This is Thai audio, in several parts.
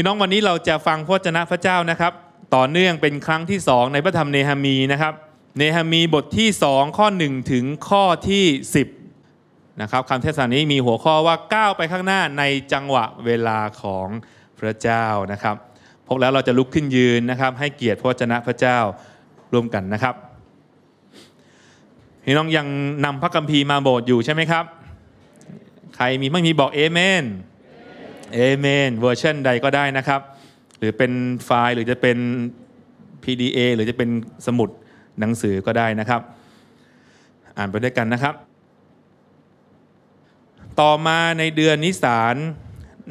พี่น้อง วันนี้เราจะฟังพระจนะพระเจ้านะครับ ต่อเนื่องเป็นครั้งที่สองในพระธรรมเนหามีนะครับ เนหามีบทที่สองข้อหนึ่งถึงข้อที่สิบนะครับคำเทศนานี้มีหัวข้อว่าก้าวไปข้างหน้าในจังหวะเวลาของพระเจ้านะครับพวกแล้วเราจะลุกขึ้นยืนนะครับให้เกียรติพระจนะพระเจ้าร่วมกันนะครับพี่น้องยังนำพระคัมภีร์มาโบสถ์อยู่ใช่ไหมครับใครมีไม่มีบอกเอเมนเอเมนเวอร์ชันใดก็ได้นะครับ หรือเป็นไฟล์หรือจะเป็น PDA หรือจะเป็นสมุดหนังสือก็ได้นะครับ อ่านไปด้วยกันนะครับ ต่อมาในเดือนนิสาน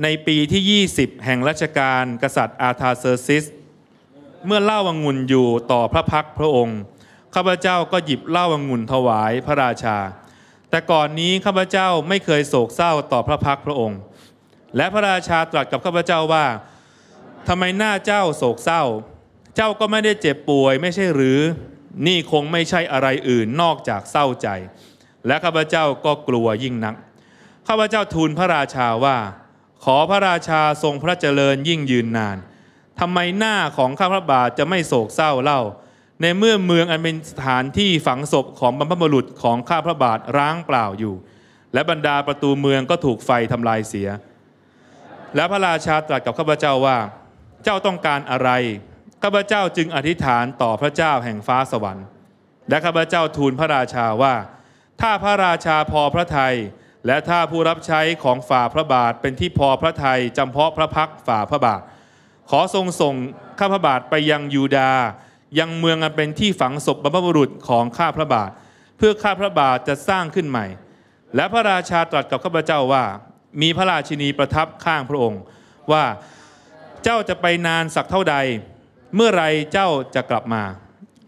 ในปีที่ 20 แห่งรัชกาลกษัตริย์อาธาเซอร์ซิส เมื่อเล่าวังุนอยู่ต่อพระพักพระองค์ ข้าพเจ้าก็หยิบเล่าวังุนถวายพระราชา แต่ก่อนนี้ข้าพเจ้าไม่เคยโศกเศร้าต่อพระพักพระองค์และพระราชาตรัสกับข้าพเจ้าว่าทำไมหน้าเจ้าโศกเศร้า เจ้าก็ไม่ได้เจ็บป่วยไม่ใช่หรือนี่คงไม่ใช่อะไรอื่นนอกจากเศร้าใจ และข้าพเจ้าก็กลัวยิ่งนักข้าพเจ้าทูลพระราชาว่า ขอพระราชาทรงพระเจริญยิ่งยืนนานทำไมหน้าของข้าพระบาทจะไม่โศกเศร้าเล่า ในเมื่อเมืองอันเป็นสถานที่ฝังศพของบรรพบุรุษของข้าพระบาทร้างเปล่าอยู่ และบรรดาประตูเมืองก็ถูกไฟทำลายเสียและพระราชาตรัสกับข้าพเจ้าว่า เจ้าต้องการอะไรข้าพเจ้าจึงอธิษฐานต่อพระเจ้าแห่งฟ้าสวรรค์ และข้าพเจ้าทูลพระราชาว่า ถ้าพระราชาพอพระทัยและถ้าผู้รับใช้ของฝ่าพระบาทเป็นที่พอพระทัยจำเพาะพระพักฝ่าพระบาท ขอทรงส่งข้าพระบาทไปยังยูดา ยังเมืองอันเป็นที่ฝังศพบรรพบุรุษของข้าพระบาท เพื่อข้าพระบาทจะสร้างขึ้นใหม่ และพระราชาตรัสกับข้าพเจ้าว่ามีพระราชินีประทับข้างพระองค์ว่าเจ้าจะไปนานสักเท่าใด เมื่อไรเจ้าจะกลับมา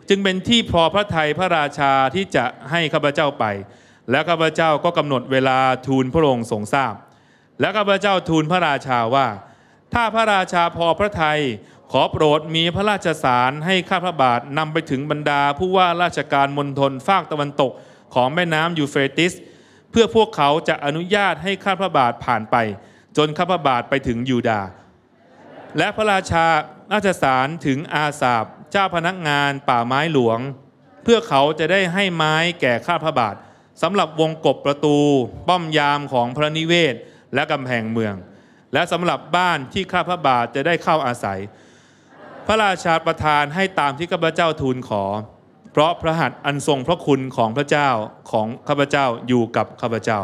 จึงเป็นที่พอพระทัยพระราชาที่จะให้ข้าพเจ้าไป และข้าพเจ้าก็กำหนดเวลาทูลพระองค์ทรงทราบ และข้าพเจ้าทูลพระราชาว่า ถ้าพระราชาพอพระทัยขอโปรดมีพระราชสารให้ข้าพระบาทนำไปถึงบรรดาผู้ว่าราชการมณฑลฝากตะวันตกของแม่น้ำยูเฟรติสพื่อพวกเขาจะอนุญาตให้ข้าพระบาทผ่านไป จนข้าพระบาทไปถึงยูดา และพระราชาอาจสารถึงอาสาบเจ้าพนักงาน ป่าไม้หลวง เพื่อเขาจะได้ให้ไม้แก่ข้าพระบาทสำหรับวงกบประตูป้อมยามของพระนิเวศ และกำแพงเมือง และสำหรับบ้านที่ข้าพระบาทจะได้เข้าอาศัย พระราชาประทานให้ตามที่ข้าพเจ้าทูลขอเพราะพระหัตถ์อันทรงพระคุณของพระเจ้าของข้าพเจ้าอยู่กับข้าพเจ้า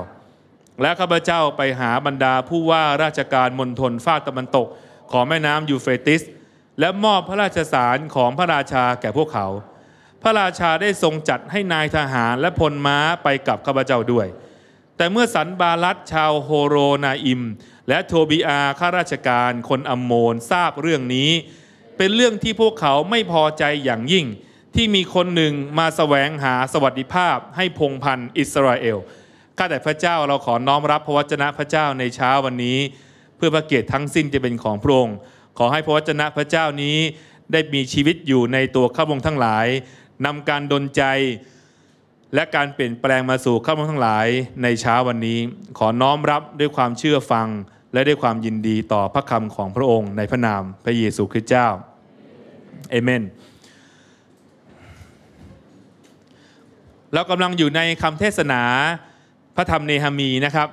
และข้าพเจ้าไปหาบรรดาผู้ว่าราชการมณฑลฝ้าตะวันตกของแม่น้ำยูเฟรติส และมอบพระราชสารของพระราชาแก่พวกเขา พระราชาได้ทรงจัดให้นายทหารและพลม้าไปกับข้าพเจ้าด้วย แต่เมื่อสันบาลัตชาวโฮโรนาอิมและโทบีอาข้าราชการคนอัมโมนทราบเรื่องนี้ เป็นเรื่องที่พวกเขาไม่พอใจอย่างยิ่งที่มีคนหนึ่งมาสแสวงหาสวัสดิภาพให้พงพันธ์อิสราเอล ข้าแต่พระเจ้าเราขอน้อมรับพระวจนะพระเจ้าในเช้าวันนี้ เพื่อพระเกียรติทั้งสิ้นจะเป็นของพระองค์ ขอให้พระวจนะพระเจ้านี้ได้มีชีวิตอยู่ในตัวข้าพงทั้งหลายนำการดลใจ และการเปลี่ยนแปลงมาสู่ข้าพงทั้งหลายในเช้าวันนี้ ขอน้อมรับด้วยความเชื่อฟังและด้วยความยินดีต่อพระคำของพระองค์ ในพระนามพระเยซูคริสต์เจ้าเอเมนเรากำลังอยู่ในคำเทศนาพระธรรมเนหามีนะครับ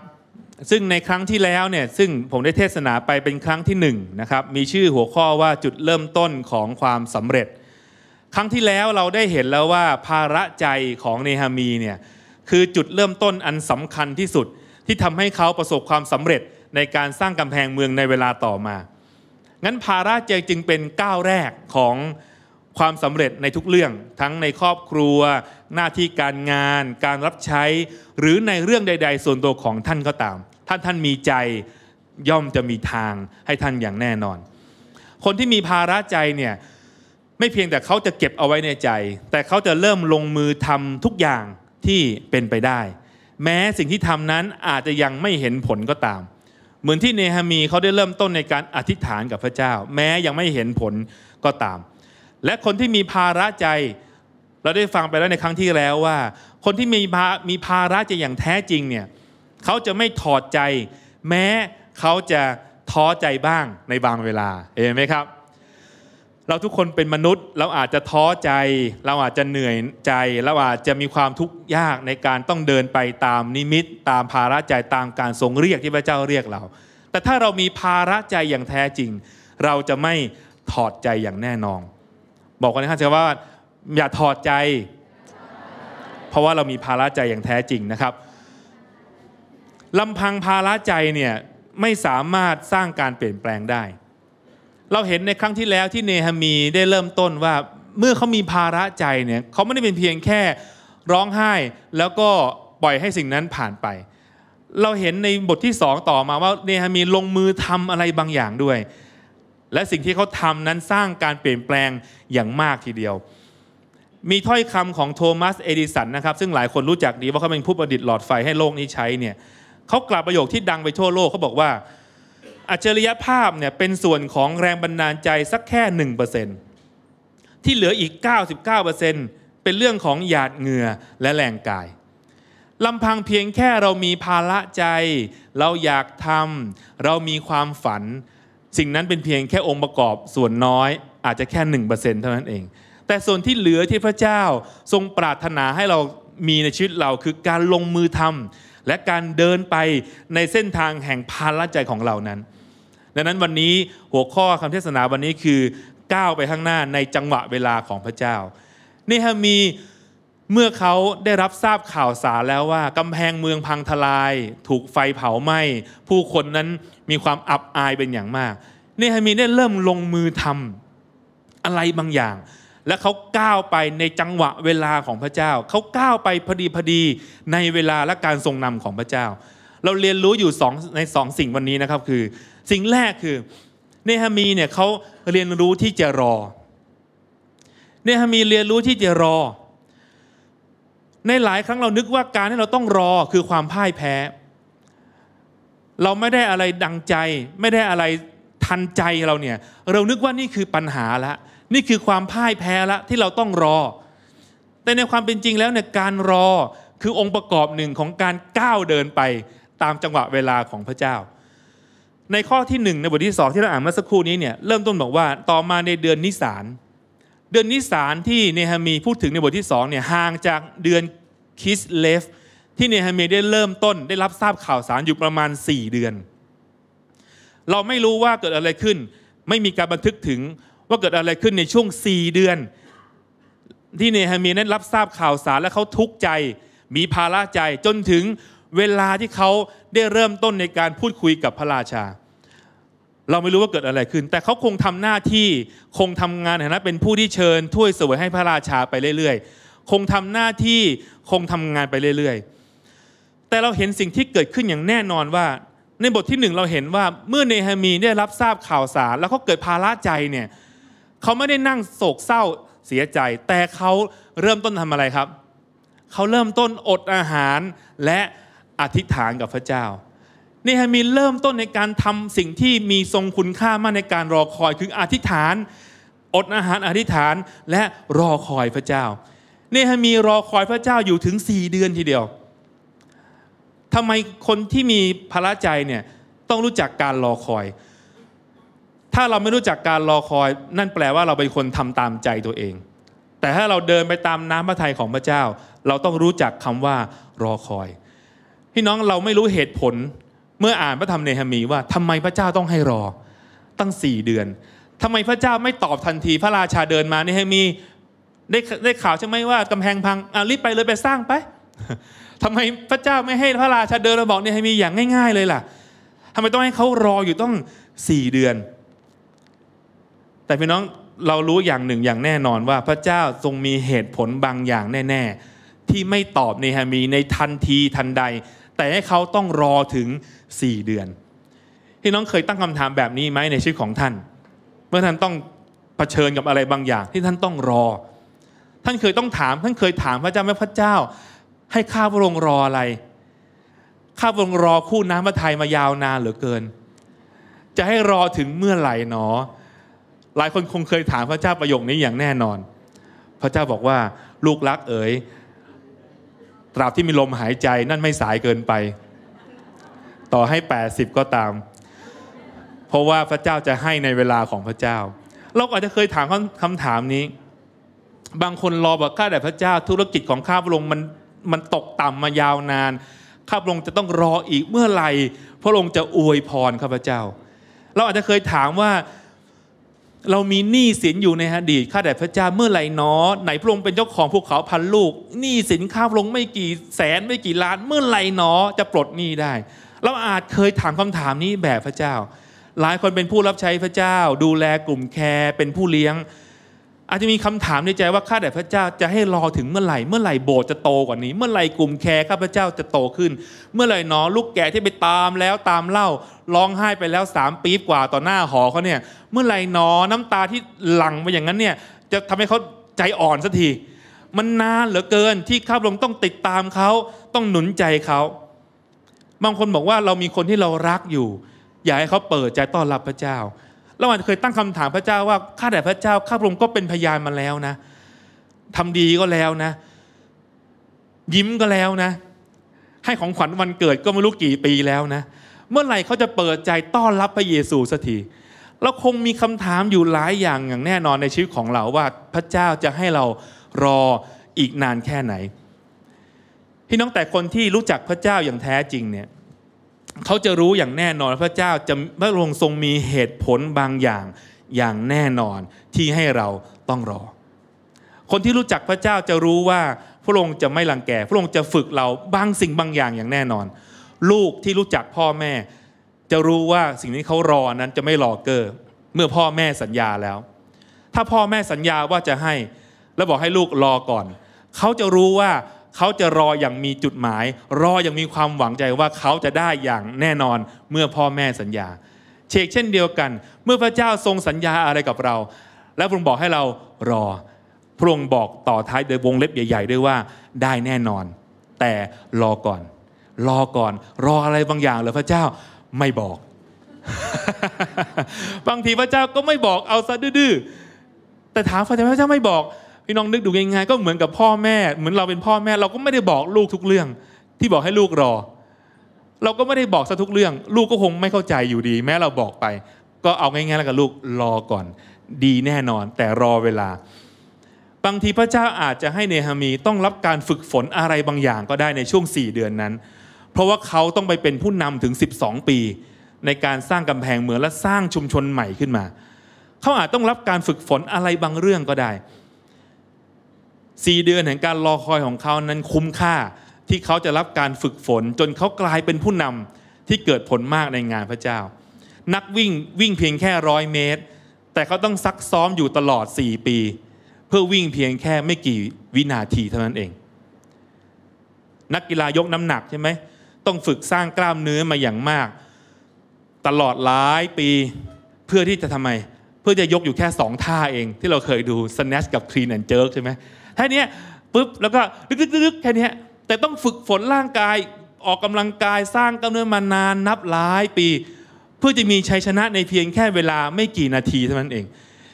ซึ่งในครั้งที่แล้วเนี่ยซึ่งผมได้เทศนาไปเป็นครั้งที่หนึ่งนะครับ มีชื่อหัวข้อว่าจุดเริ่มต้นของความสำเร็จ ครั้งที่แล้วเราได้เห็นแล้วว่าภาระใจของเนหามีเนี่ยคือจุดเริ่มต้นอันสำคัญที่สุด ที่ทำให้เขาประสบความสำเร็จในการสร้างกำแพงเมืองในเวลาต่อมา งั้นภาระใจจึงเป็นก้าวแรกของความสำเร็จในทุกเรื่องทั้งในครอบครัว หน้าที่การงาน การรับใช้หรือในเรื่องใดๆ ส่วนตัวของท่านก็ตามท่านท่านมีใจย่อมจะมีทางให้ท่านอย่างแน่นอน คนที่มีภาระใจเนี่ยไม่เพียงแต่เขาจะเก็บเอาไว้ในใจ แต่เขาจะเริ่มลงมือทำทุกอย่างที่เป็นไปได้ แม้สิ่งที่ทำนั้นอาจจะยังไม่เห็นผลก็ตาม เหมือนที่เนฮามีเขาได้เริ่มต้นในการอธิษฐานกับพระเจ้า แม้ยังไม่เห็นผลก็ตามและคนที่มีภาระใจ เราได้ฟังไปแล้วในครั้งที่แล้วว่า คนที่มีภามีภาระใจอย่างแท้จริงเนี่ยเขาจะไม่ถอดใจ แม้เขาจะท้อใจบ้างในบางเวลาเห็นไหมครับ เราทุกคนเป็นมนุษย์เราอาจจะท้อใจ เราอาจจะเหนื่อยใจ เราอาจจะมีความทุกข์ยากในการต้องเดินไปตามนิมิตตามภาระใจตามการทรงเรียกที่พระเจ้าเรียกเรา แต่ถ้าเรามีภาระใจอย่างแท้จริง เราจะไม่ถอดใจอย่างแน่นอนบอกกคนข้า่อว่าอย่าถอดใจ เพราะว่าเรามีภาระใจอย่างแท้จริงนะครับลำพังภาระใจเนี่ยไม่สามารถสร้างการเปลี่ยนแปลงได้ เราเห็นในครั้งที่แล้วที่เนฮามีได้เริ่มต้นว่าเมื่อเขามีภาระใจเนี่ยเขาไม่ได้เป็นเพียงแค่ร้องไห้ แล้วก็ปล่อยให้สิ่งนั้นผ่านไป เราเห็นในบทที่สองต่อมาว่าเนฮามีลงมือทำอะไรบางอย่างด้วยและสิ่งที่เขาทำนั้นสร้างการเปลี่ยนแปลงอย่างมากทีเดียว มีถ้อยคำของโทมัส เอดิสันนะครับ ซึ่งหลายคนรู้จักดีว่าเขาเป็นผู้ประดิษฐ์หลอดไฟให้โลกนี้ใช้เนี่ย เขากล่าวประโยคที่ดังไปทั่วโลก เขาบอกว่า อัจฉริยภาพเนี่ย เป็นส่วนของแรงบันดาลใจสักแค่ 1%ที่เหลืออีก 99%เป็นเรื่องของหยาดเหงื่อและแรงกายลำพังเพียงแค่เรามีภาระใจ เราอยากทำเรามีความฝันสิ่งนั้นเป็นเพียงแค่องค์ประกอบส่วนน้อย อาจจะแค่หนึ่งเปอร์์เเซ็นตท่านั้นเอง แต่ส่วนที่เหลือที่พระเจ้าทรงปรารถนาให้เรามีในชีวิตเราคือการลงมือทำและการเดินไปในเส้นทางแห่งพาละใจของเรานั้น ดังนั้นวันนี้หัวข้อคำเทศนาวันนี้คือก้าวไปข้างหน้าในจังหวะเวลาของพระเจ้านี่ฮะมีเมื่อเขาได้รับทราบข่าวสารแล้วว่ากำแพงเมืองพังทลาย ถูกไฟเผาไหม้ผู้คนนั้นมีความอับอายเป็นอย่างมาก เนฮามีได้เริ่มลงมือทำอะไรบางอย่าง และเขาก้าวไปในจังหวะเวลาของพระเจ้า เขาก้าวไปพอดีพอดีในเวลาและการทรงนำของพระเจ้า เราเรียนรู้อยู่สองในสองสิ่งวันนี้นะครับคือ สิ่งแรกคือ เนฮามีเนี่ยเขาเรียนรู้ที่จะรอ เนฮามีเรียนรู้ที่จะรอในหลายครั้งเรานึกว่าการที่เราต้องรอคือความพ่ายแพ้ เราไม่ได้อะไรดังใจไม่ได้อะไรทันใจเราเนี่ยเรานึกว่านี่คือปัญหา ละ นี่คือความพ่ายแพ้ ละ ที่เราต้องรอ แต่ในความเป็นจริงแล้วเนี่ยการรอคือองค์ประกอบหนึ่งของการก้าวเดินไปตามจังหวะเวลาของพระเจ้า ในข้อที่หนึ่งในบทที่สองที่เราอ่านเมื่อสักครู่นี้เนี่ยเริ่มต้นบอกว่าต่อมาในเดือนนิสานเดือนนิสานที่เนฮามีพูดถึงในบทที่2เนี่ยห่างจากเดือนคิสเลฟที่เนฮามีได้เริ่มต้นได้รับทราบข่าวสารอยู่ประมาณ 4 เดือน เราไม่รู้ว่าเกิดอะไรขึ้นไม่มีการบันทึกถึงว่าเกิดอะไรขึ้นในช่วง4เดือน ที่เนฮามีนั้นรับทราบข่าวสารและเขาทุกข์ใจ มีภาระใจจนถึงเวลาที่เขาได้เริ่มต้นในการพูดคุยกับพระราชาเราไม่รู้ว่าเกิดอะไรขึ้น แต่เขาคงทำหน้าที่คงทำงานในฐานะเป็นผู้ที่เชิญถ้วยเสวยให้พระราชาไปเรื่อยๆ คงทำหน้าที่คงทำงานไปเรื่อยๆ แต่เราเห็นสิ่งที่เกิดขึ้นอย่างแน่นอนว่าในบทที่หนึ่งเราเห็นว่าเมื่อเนฮามีได้รับทราบข่าวสาร แล้วเขาเกิดภาระใจเนี่ยเขาไม่ได้นั่งโศกเศร้าเสียใจ แต่เขาเริ่มต้นทำอะไรครับ เขาเริ่มต้นอดอาหารและอธิษฐานกับพระเจ้าเนฮามีเริ่มต้นในการทำสิ่งที่มีทรงคุณค่ามากในการรอคอย คืออธิษฐาน อดอาหารอธิษฐานและรอคอยพระเจ้า เนฮามีรอคอยพระเจ้าอยู่ถึงสี่เดือนทีเดียวทำไมคนที่มีพระใจเนี่ยต้องรู้จักการรอคอย ถ้าเราไม่รู้จักการรอคอย นั่นแปลว่าเราเป็นคนทำตามใจตัวเอง แต่ถ้าเราเดินไปตามน้ำพระทัยของพระเจ้า เราต้องรู้จักคำว่า รอคอยพี่น้องเราไม่รู้เหตุผลเมื่ออ่านพระธรรมเนหมีว่า ทำไมพระเจ้าต้องให้รอตั้งสี่เดือน ทำไมพระเจ้าไม่ตอบทันทีพระราชาเดินมาเนหมีได้ได้ข่าวใช่ไหมว่า กำแพงพังอ่ะรีบไปเลยไปสร้างไป ทำไมพระเจ้าไม่ให้พระราชาเดินมาบอกเนหมีอย่างง่าย ๆเลยล่ะ ทำไมต้องให้เขารออยู่ต้องสี่เดือน แต่พี่น้องเรารู้อย่างหนึ่งอย่างแน่นอนว่าพระเจ้าทรงมีเหตุผลบางอย่างแน่ ๆ ที่ไม่ตอบเนหามีในทันทีทันใด แต่ให้เขาต้องรอถึง4 เดือนพี่น้องเคยตั้งคำถามแบบนี้ไหมในชีวิตของท่าน เมื่อท่านต้องเผชิญกับอะไรบางอย่าง ที่ท่านต้องรอ ท่านเคยต้องถาม ท่านเคยถามพระเจ้าไหมพระเจ้า ให้ข้าพระองค์รออะไร ข้าพระองค์รอคู่น้ำพระทัยมายาวนานเหลือเกิน จะให้รอถึงเมื่อไหร่หนอ หลายคนคงเคยถามพระเจ้าประโยคนี้อย่างแน่นอน พระเจ้าบอกว่าลูกรักเอ๋ย ตราบที่มีลมหายใจนั่นไม่สายเกินไปต่อให้ 80 ก็ตาม เพราะว่าพระเจ้าจะให้ในเวลาของพระเจ้า เราอาจจะเคยถามคำถามนี้ บางคนรอบอกข้าแต่พระเจ้า ธุรกิจของข้าพระองค์มันมันตกต่ำมายาวนาน ข้าพระองค์จะต้องรออีกเมื่อไหร่ พระองค์จะอวยพรข้าพระเจ้า เราอาจจะเคยถามว่าเรามีหนี้สินอยู่ในอดีตข้าแต่พระเจ้าเมื่อไหร่นอไหนพระองค์เป็นเจ้าของภูเขาพันลูกหนี้สินข้าพระองค์ไม่กี่แสนไม่กี่ล้าน เมื่อไหร่นอจะปลดหนี้ได้เราอาจเคยถามคำถามนี้แบบพระเจ้า หลายคนเป็นผู้รับใช้พระเจ้า ดูแลกลุ่มแคร์เป็นผู้เลี้ยง อาจจะมีคำถามในใจว่าข้าแต่พระเจ้าจะให้รอถึงเมื่อไหร่เมื่อไหร่โบสถ์จะโตกว่านี้ เมื่อไหร่กลุ่มแคร์ข้าพระเจ้าจะโตขึ้น เมื่อไหร่น้อลูกแก่ที่ไปตามแล้วตามเล่าร้องไห้ไปแล้วสามปีกว่าต่อหน้าหอเขาเนี่ย เมื่อไหร่น้อน้ำตาที่หลั่งมาอย่างนั้นเนี่ยจะทำให้เขาใจอ่อนสักทีมันนานเหลือเกินที่ข้าพระองค์ต้องติดตามเขาต้องหนุนใจเขาบางคนบอกว่าเรามีคนที่เรารักอยู่อยากให้เขาเปิดใจต้อนรับพระเจ้าเราอาจจะเคยตั้งคำถามพระเจ้าว่าข้าแต่พระเจ้าข้าพระองค์ก็เป็นพยานมาแล้วนะ ทำดีก็แล้วนะ ยิ้มก็แล้วนะ ให้ของขวัญวันเกิดก็ไม่รู้กี่ปีแล้วนะ เมื่อไหร่เขาจะเปิดใจต้อนรับพระเยซูสักทีเราคงมีคำถามอยู่หลายอย่างอย่างแน่นอนในชีวิตของเราว่าพระเจ้าจะให้เรารออีกนานแค่ไหนพี่น้องแต่คนที่รู้จักพระเจ้าอย่างแท้จริงเนี่ยเขาจะรู้อย่างแน่นอนพระเจ้าจะพระองค์ทรงมีเหตุผลบางอย่างอย่างแน่นอนที่ให้เราต้องรอ คนที่รู้จักพระเจ้าจะรู้ว่า พระองค์จะไม่ลังแกพระองค์จะฝึกเราบางสิ่งบางอย่าง อย่างแน่นอน ลูกที่รู้จักพ่อแม่ จะรู้ว่าสิ่งที่เขารอนั้นจะไม่รอเกอเมื่อพ่อแม่สัญญาแล้ว ถ้าพ่อแม่สัญญาว่าจะให้แล้วบอกให้ลูกรอก่อน เขาจะรู้ว่าเขาจะรออย่างมีจุดหมาย รออย่างมีความหวังใจว่าเขาจะได้อย่างแน่นอนเมื่อพ่อแม่สัญญาเชกเช่นเดียวกัน เมื่อพระเจ้าทรงสัญญาอะไรกับเรา และพระองค์บอกให้เรารอ พระองค์บอกต่อท้ายโดยวงเล็บใหญ่ๆด้วยว่าได้แน่นอน แต่รอก่อน รอก่อน รออะไรบางอย่างเหรอพระเจ้าไม่บอกบางทีพระเจ้าก็ไม่บอกเอาซะดื้อแต่ถามพระเจ้าพระเจ้าไม่บอกพี่น้องนึกดูง่ายๆก็เหมือนกับพ่อแม่เหมือนเราเป็นพ่อแม่เราก็ไม่ได้บอกลูกทุกเรื่อง ที่บอกให้ลูกรอ เราก็ไม่ได้บอกซะทุกเรื่อง ลูกก็คงไม่เข้าใจอยู่ดี แม้เราบอกไป ก็เอาง่ายๆ แล้วกับลูกรอก่อน ดีแน่นอนแต่รอเวลา บางทีพระเจ้าอาจจะให้เนหามีต้องรับการฝึกฝนอะไรบางอย่างก็ได้ในช่วง4เดือนนั้น เพราะว่าเขาต้องไปเป็นผู้นำถึง 12 ปี ในการสร้างกำแพงเมืองและสร้างชุมชนใหม่ขึ้นมา เขาอาจต้องรับการฝึกฝนอะไรบางเรื่องก็ได้สี่เดือนแห่งการรอคอยของเขานั้นคุ้มค่าที่เขาจะรับการฝึกฝนจนเขากลายเป็นผู้นำที่เกิดผลมากในงานพระเจ้า นักวิ่งวิ่งเพียงแค่ร้อยเมตร แต่เขาต้องซักซ้อมอยู่ตลอด 4 ปี เพื่อวิ่งเพียงแค่ไม่กี่วินาทีเท่านั้นเอง นักกีฬายกน้ำหนักใช่ไหมต้องฝึกสร้างกล้ามเนื้อมาอย่างมาก ตลอดหลายปีเพื่อที่จะทำไม เพื่อจะยกอยู่แค่สองท่าเอง ที่เราเคยดู snatch กับ clean and jerk ใช่ไหมแค่นี้ปุ๊บแล้วก็ลึกๆแค่นี้แต่ต้องฝึกฝนร่างกายออกกำลังกายสร้างกล้ามเนื้อมานาน นับหลายปี เพื่อจะมีชัยชนะในเพียงแค่เวลาไม่กี่นาทีเท่านั้นเอง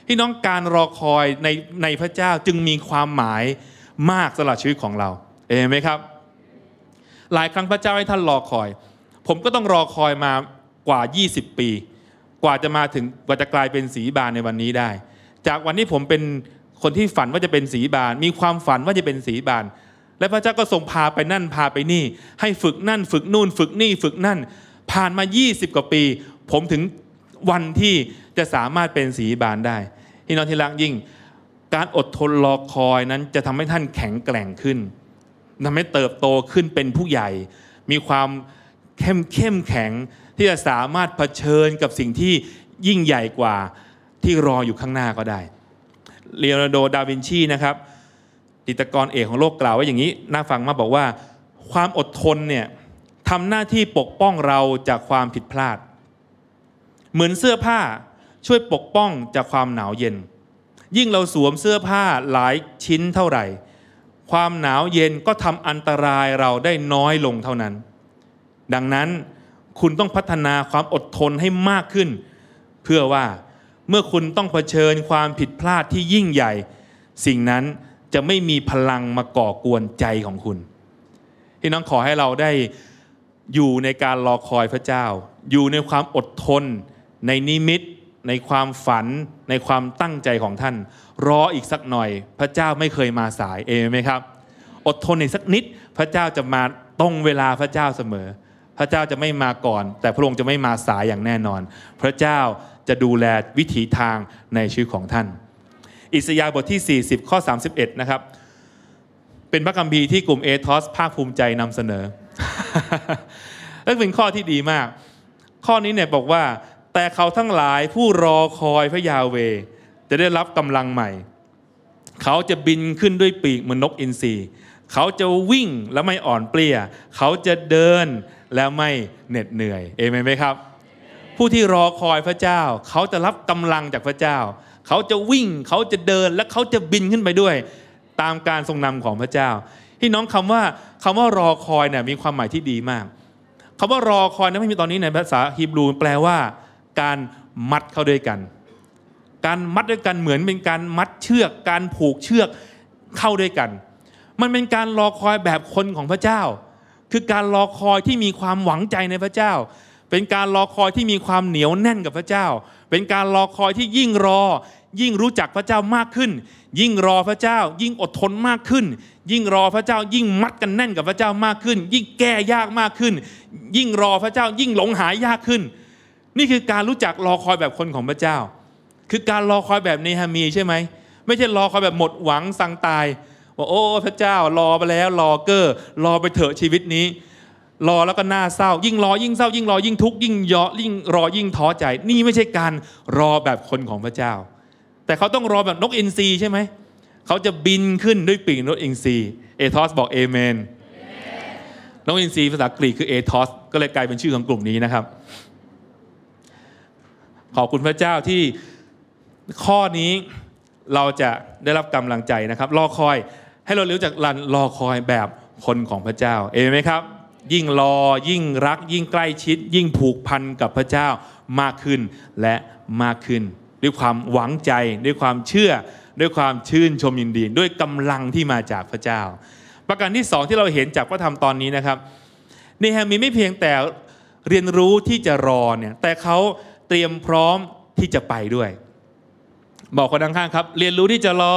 พี่น้องการรอคอยในในพระเจ้าจึงมีความหมายมากสำหรับชีวิตของเราเองไหมครับ หลายครั้งพระเจ้าให้ท่านรอคอย ผมก็ต้องรอคอยมากว่า 20 ปี กว่าจะมาถึงกว่าจะกลายเป็นสีบานในวันนี้ได้ จากวันที่ผมเป็นคนที่ฝันว่าจะเป็นสีบานมีความฝันว่าจะเป็นสีบานและพระเจ้าก็ทรงพาไปนั่นพาไปนี่ให้ฝึกนั่นฝึกนู่น ฝึกนี่ฝึกนั่น ผ่านมา 20 กว่าปี ผมถึงวันที่จะสามารถเป็นสีบานได้ที่นอนที่รักยิ่งการอดทนรอคอยนั้นจะทำให้ท่านแข็งแกร่งขึ้นทำให้เติบโตขึ้นเป็นผู้ใหญ่ มีความเข้มเข้มแข็งที่จะสามารถเผชิญกับสิ่งที่ยิ่งใหญ่กว่าที่รออยู่ข้างหน้าก็ได้เลโอนาร์โด ดาวินชี นะครับจิตรกรเอกของโลกกล่าวไว้อย่างนี้ น่าฟังมากบอกว่า ความอดทนเนี่ยทำหน้าที่ปกป้องเราจากความผิดพลาด เหมือนเสื้อผ้าช่วยปกป้องจากความหนาวเย็น ยิ่งเราสวมเสื้อผ้าหลายชิ้นเท่าไหร่ ความหนาวเย็นก็ทำอันตรายเราได้น้อยลงเท่านั้น ดังนั้น คุณต้องพัฒนาความอดทนให้มากขึ้น เพื่อว่าเมื่อคุณต้องเผชิญความผิดพลาดที่ยิ่งใหญ่ สิ่งนั้นจะไม่มีพลังมาก่อกวนใจของคุณพี่น้องขอให้เราได้อยู่ในการรอคอยพระเจ้า อยู่ในความอดทน ในนิมิต ในความฝัน ในความตั้งใจของท่าน รออีกสักหน่อย พระเจ้าไม่เคยมาสายเองไหมครับ อดทนอีกสักนิด พระเจ้าจะมาตรงเวลาพระเจ้าเสมอ พระเจ้าจะไม่มาก่อน แต่พระองค์จะไม่มาสายอย่างแน่นอน พระเจ้าจะดูแลวิถีทางในชีวิตของท่าน อิสยาบทที่ 40 ข้อ 31 นะครับ เป็นพระคัมภีร์ที่กลุ่มเอทอสภาคภูมิใจนำเสนอ และเป็นข้อที่ดีมาก ข้อนี้เนี่ยบอกว่า แต่เขาทั้งหลายผู้รอคอยพระยาเว จะได้รับกำลังใหม่ เขาจะบินขึ้นด้วยปีกเหมือนนกอินทรี เขาจะวิ่งและไม่อ่อนเปลี่ย เขาจะเดินและไม่เหน็ดเหนื่อย เอเมนไหมครับผู้ที่รอคอยพระเจ้า เขาจะรับกำลังจากพระเจ้า เขาจะวิ่ง เขาจะเดินและเขาจะบินขึ้นไปด้วย ตามการทรงนำของพระเจ้าพี่น้องคำว่าคำว่ารอคอยเนี่ยมีความหมายที่ดีมากคำว่ารอคอยนั้นไม่มีตอนนี้ในภาษาฮีบรูแปลว่า การมัดเข้าด้วยกัน การมัดด้วยกันเหมือนเป็นการมัดเชือกการผูกเชือกเข้าด้วยกัน มันเป็นการรอคอยแบบคนของพระเจ้า คือการรอคอยที่มีความหวังใจในพระเจ้าเป็นการรอคอยที่มีความเหนียวแน่นกับพระเจ้า เป็นการรอคอยที่ยิ่งรอ ยิ่งรู้จักพระเจ้ามากขึ้น ยิ่งรอพระเจ้า ยิ่งอดทนมากขึ้น ยิ่งรอพระเจ้ายิ่งมัดกันแน่นกับพระเจ้ามากขึ้น ยิ่งแก้ยากมากขึ้น ยิ่งรอพระเจ้ายิ่งหลงหายยากขึ้น นี่คือการรู้จักรอคอยแบบคนของพระเจ้า คือการรอคอยแบบเนฮามีใช่ไหมไม่ใช่รอคอยแบบหมดหวังสั่งตายว่าโอ้ พระเจ้ารอไปแล้วรอเกอร์รอไปเถอะชีวิตนี้รอแล้วก็หน้าเศร้า ยิ่งรอ ยิ่งเศร้ายิ่งรอยิ่งทุกข์ยิ่ง เยาะยิ่งรอยิ่งท้อใจ นี่ไม่ใช่การรอแบบคนของพระเจ้า แต่เขาต้องรอแบบนกอินทรีใช่ไหมเขาจะบินขึ้นด้วยปีกนกอินทรีเอทอสบอกเอเมนนกอินทรีภาษากรีกคือเอทอสก็เลยกลายเป็นชื่อของกลุ่มนี้นะครับ ขอบคุณพระเจ้าที่ข้อนี้เราจะได้รับกำลังใจนะครับ รอคอยให้เรารี้จากรันรอคอยแบบคนของพระเจ้าเอเมนไหมครับยิ่งรอยิ่งรักยิ่งใกล้ชิด ยิ่งผูกพันกับพระเจ้ามากขึ้นและมากขึ้นด้วยความหวังใจด้วยความเชื่อด้วยความชื่นชมยินดี ด้วยกำลังที่มาจากพระเจ้า ประการที่สองที่เราเห็นจากพระธรรมตอนนี้นะครับนี่ฮมีไม่เพียงแต่เรียนรู้ที่จะรอเนี่ยแต่เขาเตรียมพร้อมที่จะไปด้วย บอกคนข้างๆครับ เรียนรู้ที่จะรอ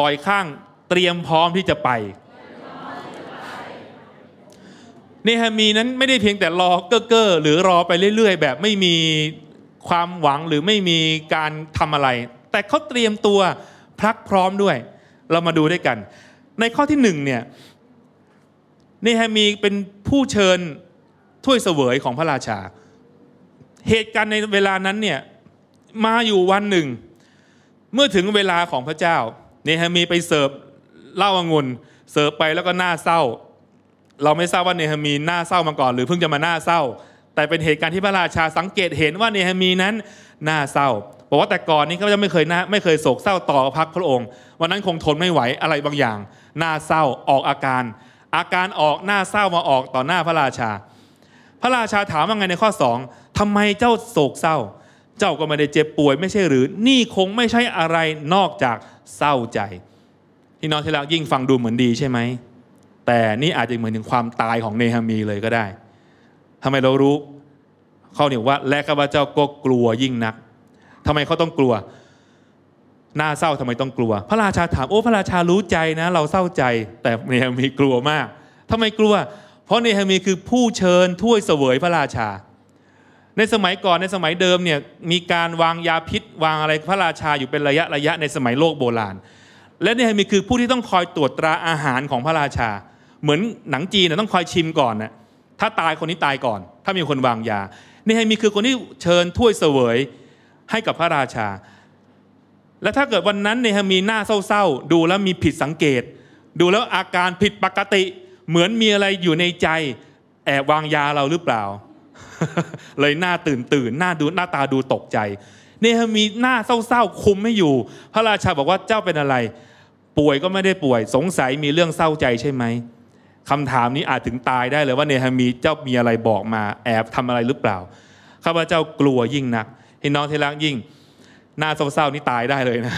บ่อยข้างเตรียมพร้อมที่จะไปเนฮามีนั้นไม่ได้เพียงแต่รอเก้อเก้อหรือรอไปเรื่อยๆ แบบไม่มีความหวังหรือไม่มีการทำอะไร แต่เขาเตรียมตัวพรักพร้อมด้วยเรามาดูด้วยกัน ในข้อที่หนึ่งเนี่ยเนฮามีเป็นผู้เชิญถ้วยเสวยของพระราชา เหตุการณ์ในเวลานั้นเนี่ยมาอยู่วันหนึ่ง เมื่อถึงเวลาของพระเจ้าเนฮามีไปเสิร์ฟเหล้าองุ่นเสิร์ฟไปแล้วก็หน้าเศร้าเราไม่ทราบว่าเนหมีหน้าเศร้ามาก่อน หรือเพิ่งจะมาหน้าเศร้า แต่เป็นเหตุการณ์ที่พระราชาสังเกตเห็นว่าเนหมีนั้นหน้าเศร้าบอกว่าแต่ก่อนนี้เขาจะไม่เคยหน้าไม่เคยโศกเศร้าต่อพักพระองค์วันนั้นคงทนไม่ไหวอะไรบางอย่างหน้าเศร้าออกอาการ อาการออกหน้าเศร้ามาออกต่อหน้าพระราชา พระราชาถามว่าไงในข้อสองทำไมเจ้าโศกเศร้า เจ้าก็ไม่ได้เจ็บป่วยไม่ใช่หรือนี่คงไม่ใช่อะไรนอกจากเศร้าใจที่น้องที่รักยิ่งฟังดูเหมือนดีใช่ไหมแต่นี่อาจจะเหมือนถึงความตายของเนฮามีเลยก็ได้ทำไมเรารู้ เขาเนี่ยว่าและข้าพเจ้าก็กลัวยิ่งนักทำไมเขาต้องกลัว หน้าเศร้าทำไมต้องกลัว พระราชาถามโอ้พระราชารู้ใจนะ เราเศร้าใจแต่เนฮามีกลัวมากทำไมกลัว เพราะเนฮามีคือผู้เชิญถ้วยเสวยพระราชา ในสมัยก่อนในสมัยเดิมเนี่ยมีการวางยาพิษวางอะไรพระราชาอยู่เป็นระยะระยะ ในสมัยโลกโบราณ และเนฮามีคือผู้ที่ต้องคอยตรวจตราอาหารของพระราชาเหมือนหนังจีนต้องคอยชิมก่อนนะถ้าตายคนนี้ตายก่อน ถ้ามีคนวางยาเน่ยมีคือคนที่เชิญถ้วยเสวยให้กับพระราชา และถ้าเกิดวันนั้นเนฮามีหน้าเศร้าๆ ดูแล้วมีผิดสังเกต ดูแล้วอาการผิดปกติ เหมือนมีอะไรอยู่ในใจแอบวางยาเราหรือเปล่า เลยหน้าตื่นตื่นหน้าดูหน้าตาดูตกใจ เนฮามีหน้าเศร้าๆ คุมไม่อยู่ พระราชาบอกว่าเจ้าเป็นอะไร ป่วยก็ไม่ได้ป่วย สงสัยมีเรื่องเศร้าใจใช่ไหมคำถามนี้อาจถึงตายได้เลยว่าเนหามีเจ้ามีอะไรบอกมาแอบทำอะไรหรือเปล่าข้าพเจ้ากลัวยิ่งนักเห็นน้องเทลรังยิ่งหน้าเศร้าๆนี่ตายได้เลยนะ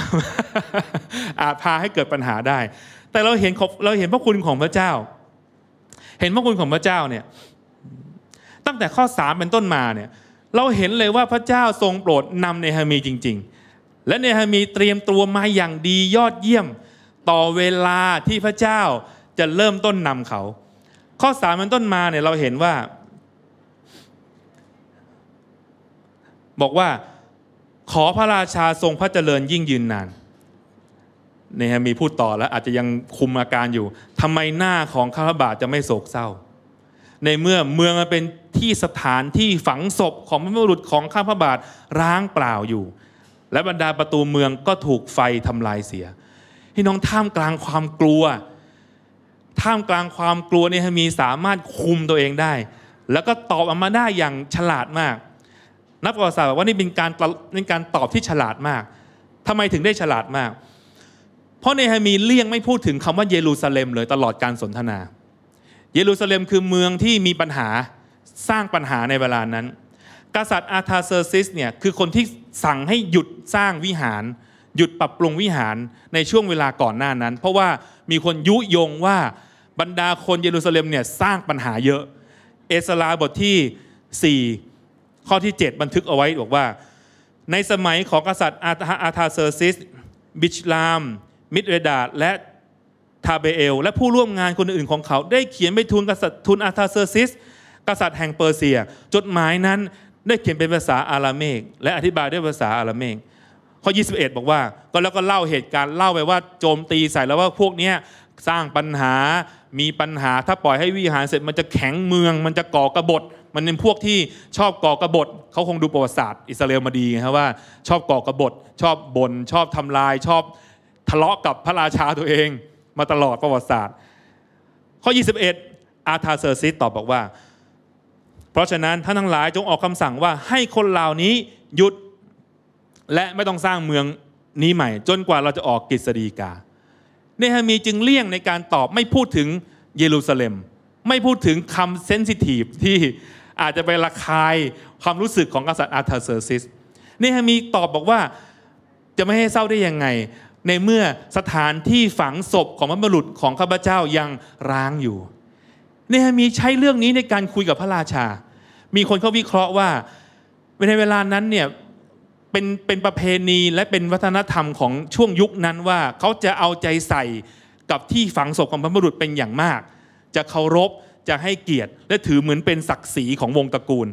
อาจพาให้เกิดปัญหาได้ แต่เราเห็นเราเห็นพระคุณของพระเจ้า เห็นพระคุณของพระเจ้าเนี่ย ตั้งแต่ข้อสามเป็นต้นมาเนี่ยเราเห็นเลยว่าพระเจ้าทรงโปรดนำเนหามีจริง ๆ และเนหามีเตรียมตัวมาอย่างดียอดเยี่ยมต่อเวลาที่พระเจ้าจะเริ่มต้นนำเขา ข้อสามเป็นต้นมาเนี่ยเราเห็นว่า บอกว่าขอพระราชาทรงพระเจริญยิ่งยืนนานนี่ฮะมีพูดต่อแล้วอาจจะยังคุมอาการอยู่ ทำไมหน้าของข้าพบาทจะไม่โศกเศร้า ในเมื่อเมืองมันเป็นที่สถานที่ฝังศพของบระบุรุษของข้าพบาทร้างเปล่าอยู่ และบรรดาประตูเมืองก็ถูกไฟทำลายเสียพี่น้องท่ามกลางความกลัวท่ามกลางความกลัวเนฮามีสามารถคุมตัวเองได้ แล้วก็ตอบออกมาได้อย่างฉลาดมาก นักประวัติศาสตร์บอกว่านี่เป็นการเป็นการตอบที่ฉลาดมาก ทำไมถึงได้ฉลาดมาก เพราะเนฮามีเลี่ยงไม่พูดถึงคำว่าเยรูซาเล็มเลยตลอดการสนทนา เยรูซาเล็มคือเมืองที่มีปัญหาสร้างปัญหาในเวลานั้น กษัตริย์อาทาเซอร์ซิสเนี่ยคือคนที่สั่งให้หยุดสร้างวิหาร หยุดปรับปรุงวิหารในช่วงเวลาก่อนหน้านั้น เพราะว่ามีคนยุยงว่าบรรดาคนเยรูซาเล็มเนี่ยสร้างปัญหาเยอะ เอสราบทที่ 4 ข้อที่ 7 บันทึกเอาไว้ บอกว่า ในสมัยของกษัตริย์อาธาเซอร์ซิส บิชลาม มิดเรดา และทาเบเอล และผู้ร่วมงานคนอื่นของเขา ได้เขียนไปทูลกษัตริย์ทูลอาธาเซอร์ซิส กษัตริย์แห่งเปอร์เซีย จดหมายนั้นได้เขียนเป็นภาษาอาราเมก และอธิบายด้วยภาษาอาราเมกข้อ 21 บอกว่า ก็แล้วก็เล่าเหตุการณ์เล่าไปว่าโจมตีใส่แล้วว่าพวกนี้สร้างปัญหามีปัญหาถ้าปล่อยให้วิหารเสร็จ มันจะแข็งเมือง มันจะก่อกระบฏ มันเป็นพวกที่ชอบก่อกระบฏเขาคงดูประวัติศาสตร์ อิสราเอลมาดีครับว่า ชอบก่อกระบฏ ชอบบน่นชอบทำลาย ชอบทะเลาะกับพระราชาตัวเองมาตลอดประวัติศาสตร์ข้อ21อาธาเซอร์ซิสตอบบอกว่า เพราะฉะนั้นท่านทั้งหลายจงออกคำสั่งว่าให้คนเหล่านี้หยุดและไม่ต้องสร้างเมืองนี้ใหม่ จนกว่าเราจะออกกฤษฎีกาเนฮามีจึงเลี่ยงในการตอบไม่พูดถึงเยรูซาเล็ม ไม่พูดถึงคำเซนซิทีฟที่อาจจะไประคายความรู้สึกของกษัตริย์อาร์เธอร์เซอร์ซิส เนฮามีตอบบอกว่าจะไม่ให้เศร้าได้ยังไง ในเมื่อสถานที่ฝังศพของบรรบุรุษของข้าพเจ้ายังร้างอยู่ เนฮามีใช้เรื่องนี้ในการคุยกับพระราชา มีคนเขาวิเคราะห์ว่าในเวลานั้นเนี่ยเป็นเป็นประเพณีและเป็นวัฒนธรรมของช่วงยุคนั้นว่าเขาจะเอาใจใส่กับที่ฝังศพของบรรพบุรุษเป็นอย่างมาก จะเคารพ จะให้เกียรติ และถือเหมือนเป็นศักดิ์ศรีของวงตระกูล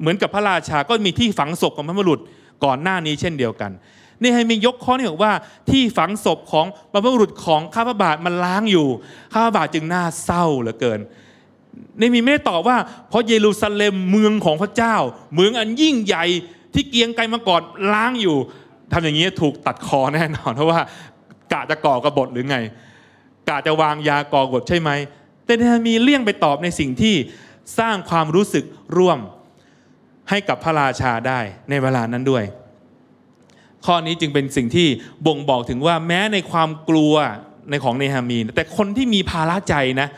เหมือนกับพระราชาก็มีที่ฝังศพของบรรพบุรุษก่อนหน้านี้เช่นเดียวกัน นี่ให้มียกข้อนี้บอกว่าที่ฝังศพของบรรพบุรุษของข้าพบาทมันล้างอยู่ข้าพบาทจึงน่าเศร้าเหลือเกินในมีไม่ได้ตอบว่าเพราะเยรูซาเล็มเมืองของพระเจ้า เมืองอันยิ่งใหญ่ที่เกียงไกลมาก่อนล้างอยู่ ทำอย่างนี้ถูกตัดคอแน่นอนเพราะว่ากะจะก่อกระบฏหรือไงกะจะวางยาก่อกบทใช่ไหม แต่เนฮามีเลี่ยงไปตอบในสิ่งที่สร้างความรู้สึกร่วมให้กับพระราชาได้ในเวลานั้นด้วย ข้อนี้จึงเป็นสิ่งที่บ่งบอกถึงว่าแม้ในความกลัวในของเนหามี แต่คนที่มีภาระใจนะ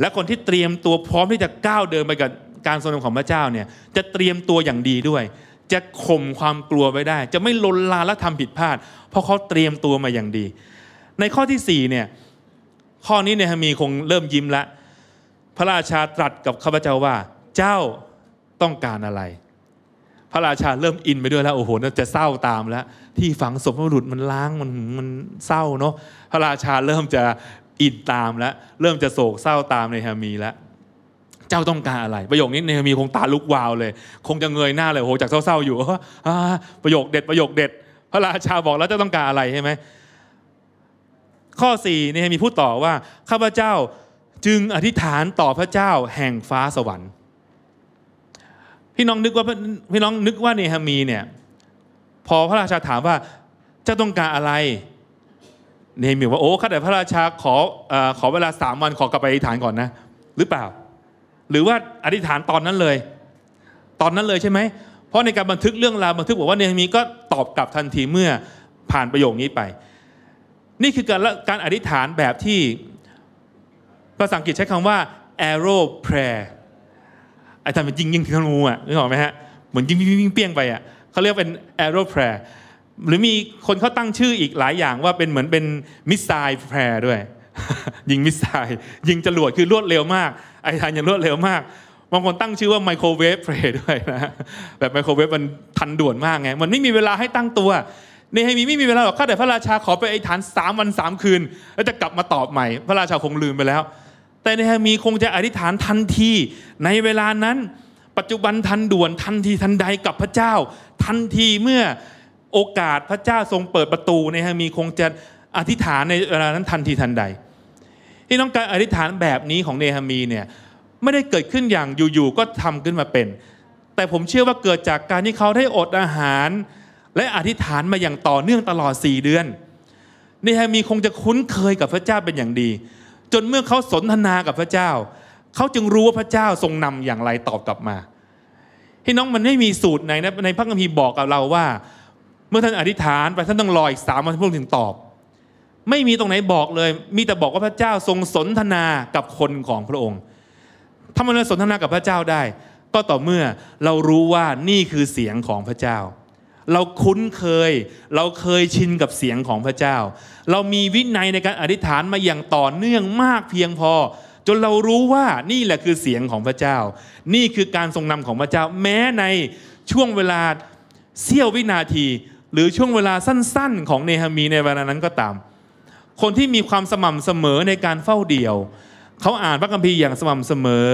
และคนที่เตรียมตัวพร้อมที่จะก้าวเดินไปกับการทรงนำของพระเจ้าเนี่ยจะเตรียมตัวอย่างดีด้วยจะข่มความกลัวไว้ได้ จะไม่ลนลาและทำผิดพลาดเพราะเขาเตรียมตัวมาอย่างดี ในข้อที่4เนี่ยข้อนี้เนหมีคงเริ่มยิ้มละพระราชาตรัสกับข้าพเจ้าว่า เจ้าต้องการอะไร พระราชาเริ่มอินไปด้วยแล้วโอ้โหน่าจะเศร้าตามแล้วที่ฝังศพพระบุรุมันล้างมันมันเศร้าเนาะ พระราชาเริ่มจะอินตามแล้วเริ่มจะโศกเศร้าตามในฮมีแล้วเจ้าต้องการอะไร ประโยคนี้เนมีคงตาลุกวาวเลย คงจะเงยหน้าเลยโหจากเศร้า ๆ อยู่ประโยคเด็ดประโยคเด็ดพระราชาบอกแล้วจะต้องการอะไรใช่ไหมข้อ4เนี่ยมีพูดต่อว่าข้าพเจ้าจึงอธิษฐานต่อพระเจ้าแห่งฟ้าสวรรค์ พี่น้องนึกว่าพี่น้องนึกว่าเนฮามีเนี่ย พอพระราชาถามว่าเจ้าต้องการอะไรเนฮามีว่าโอ้ข้าแต่พระราชาขออขอเวลาสามวัน ขอกลับไปอธิษฐานก่อนนะหรือเปล่าหรือว่าอธิษฐานตอนนั้นเลย ตอนนั้นเลยใช่ไหม เพราะในการบันทึกเรื่องราวบันทึกบอกว่าเนหมีก็ตอบกลับทันทีเมื่อผ่านประโยคนี้ไป นี่คือการการอธิษฐานแบบที่ภาษาอังกฤษใช้คำว่า arrow prayer ไอ้ทำเป็นยิงยิงธนูอ่ะนึกออกไหมฮะเหมือนยิงยิงยิงเปี้ยงไปอ่ะเขาเรียกเป็น arrow prayer หรือมีคนเขาตั้งชื่ออีกหลายอย่างว่าเป็นเหมือนเป็นมิสไซล์แพรด้วยยิงมิสไซล์ยิงจรวดคือรวดเร็วมากไอทันยังรวดเร็วมากบางคนตั้งชื่อว่าไมโครเวฟเพรด้วยนะ แบบไมโครเวฟมันทันด่วนมากไงมันไม่มีเวลาให้ตั้งตัว่นเฮมีไม่มีเวลาหรอก ข้าแต่พระราชาขอไปไอ้ฐานสามวันสามคืน แล้วจะกลับมาตอบใหม่ พระราชาคงลืมไปแล้ว แต่นนเฮมีคงจะอธิษฐานทันที ในเวลานั้น ปัจจุบันทันด่วนทันทีทันใดกับพระเจ้า ทันทีเมื่อโอกาสพระเจ้าทรงเปิดประตูนนเฮมีคงจะอธิษฐานในเวลานั้นทันทีทันใดที่น้องการอธิษฐานแบบนี้ของเนฮามีเนี่ยไม่ได้เกิดขึ้นอย่างอยู่ๆก็ทำขึ้นมาเป็น แต่ผมเชื่อว่าเกิดจากการที่เขาได้อดอาหาร และอธิษฐานมาอย่างต่อเนื่องตลอด4เดือนเนฮามีคงจะคุ้นเคยกับพระเจ้าเป็นอย่างดี จนเมื่อเขาสนทนากับพระเจ้า เขาจึงรู้ว่าพระเจ้าทรงนำอย่างไรตอบกลับมาให้น้องมันไม่มีสูตรไหนนะในพระคัมภีร์บอกกับเราว่า เมื่อท่านอธิษฐานไปท่านต้องรออีกสามวันเพื่อถึงตอบไม่มีตรงไหนบอกเลยมีแต่บอกว่าพระเจ้าทรงสนทนากับคนของพระองค์ทำไมเราสนทนากับพระเจ้าได้ ก็ต่อเมื่อเรารู้ว่านี่คือเสียงของพระเจ้า เราคุ้นเคย เราเคยชินกับเสียงของพระเจ้า เรามีวินัยในการอธิษฐานมาอย่างต่อเนื่องมากเพียงพอ จนเรารู้ว่านี่แหละคือเสียงของพระเจ้า นี่คือการทรงนำของพระเจ้าแม้ในช่วงเวลาเสี้ยววินาทีหรือช่วงเวลาสั้น ๆ ของเนหามีในเวลานั้นก็ตามคนที่มีความสม่ำเสมอในการเฝ้าเดี่ยวเขาอ่านพระคัมภีร์อย่างสม่ำเสมอ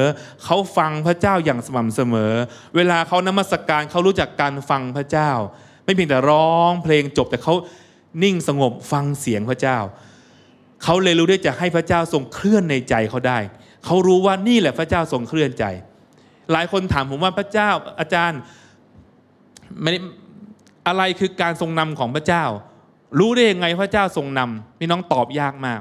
เขาฟังพระเจ้าอย่างสม่ำเสมอ เวลาเขานมัสกการเขารู้จักการฟังพระเจ้า ไม่เพียงแต่ร้อง เพลงจบแต่เขานิ่งสงบฟังเสียงพระเจ้าเขาเลยรู้ได้จะให้พระเจ้าทรงเคลื่อนในใจเขาได้เขารู้ว่านี่แหละพระเจ้าทรงเคลื่อนใจ หลายคนถามผมว่าพระเจ้าอาจารย์อะไรคือการทรงนำของพระเจ้ารู้ได้ยังไงพระเจ้าทรงนำพี่น้องตอบยากมาก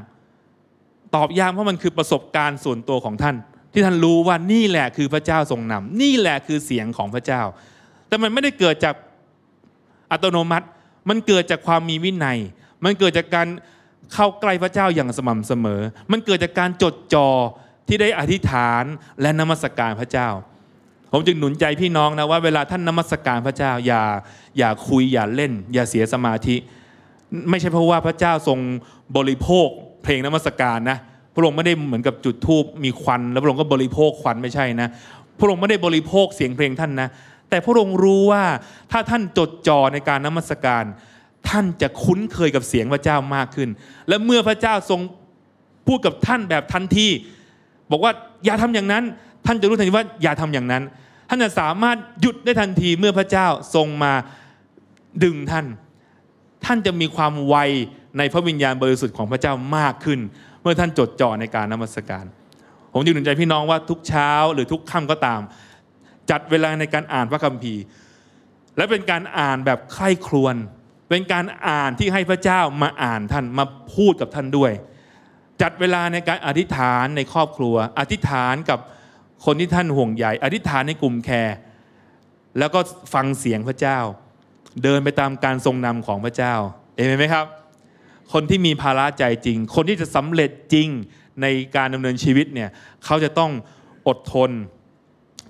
ตอบยากเพราะมันคือประสบการณ์ส่วนตัวของท่าน ที่ท่านรู้ว่านี่แหละ คือพระเจ้าทรงนำนี่แหละ คือเสียงของพระเจ้า แต่มันไม่ได้เกิดจากอัตโนมัติ มันเกิดจากความมีวินัย มันเกิดจากการเข้าใกล้พระเจ้าอย่างสม่ำเสมอ มันเกิดจากการจดจ่อที่ได้อธิษฐานและนมัสการพระเจ้า ผมจึงหนุนใจพี่น้องนะว่าเวลาท่านนมัสการพระเจ้าอย่าอย่าคุยอย่าเล่น อย่าเสียสมาธิไม่ใช่เพราะว่าพระเจ้าทรงบริโภคเพลงนมัสการนะ พระองค์ไม่ได้เหมือนกับจุดทูบมีควันแล้วพระองค์ก็บริโภคควัน ไม่ใช่นะ พระองค์ไม่ได้บริโภคเสียงเพลงท่านนะ แต่พระองค์รู้ว่าถ้าท่านจดจ่อในการนมัสการ ท่านจะคุ้นเคยกับเสียงพระเจ้ามากขึ้น และเมื่อพระเจ้าทรงพูดกับท่านแบบทันทีบอกว่าอย่าทำอย่างนั้น ท่านจะรู้ทันทีว่าอย่าทำอย่างนั้น ท่านจะสามารถหยุดได้ทันทีเมื่อพระเจ้าทรงมาดึงท่านท่านจะมีความไวในพระวิญญาณบริสุทธิ์ของพระเจ้ามากขึ้น เมื่อท่านจดจ่อในการนมัสการ ผมจึงหนุนใจพี่น้องว่าทุกเช้าหรือทุกค่ำก็ตาม จัดเวลาในการอ่านพระคัมภีร์และเป็นการอ่านแบบไข้ครวนเป็นการอ่านที่ให้พระเจ้ามาอ่านท่านมาพูดกับท่านด้วย จัดเวลาในการอธิษฐานในครอบครัว อธิษฐานกับคนที่ท่านห่วงใยอธิษฐานในกลุ่มแคร์แล้วก็ฟังเสียงพระเจ้าเดินไปตามการทรงนำของพระเจ้า เอเมนไหมครับ คนที่มีภาระใจจริง คนที่จะสำเร็จจริงในการดำเนินชีวิตเนี่ย เขาจะต้องอดทน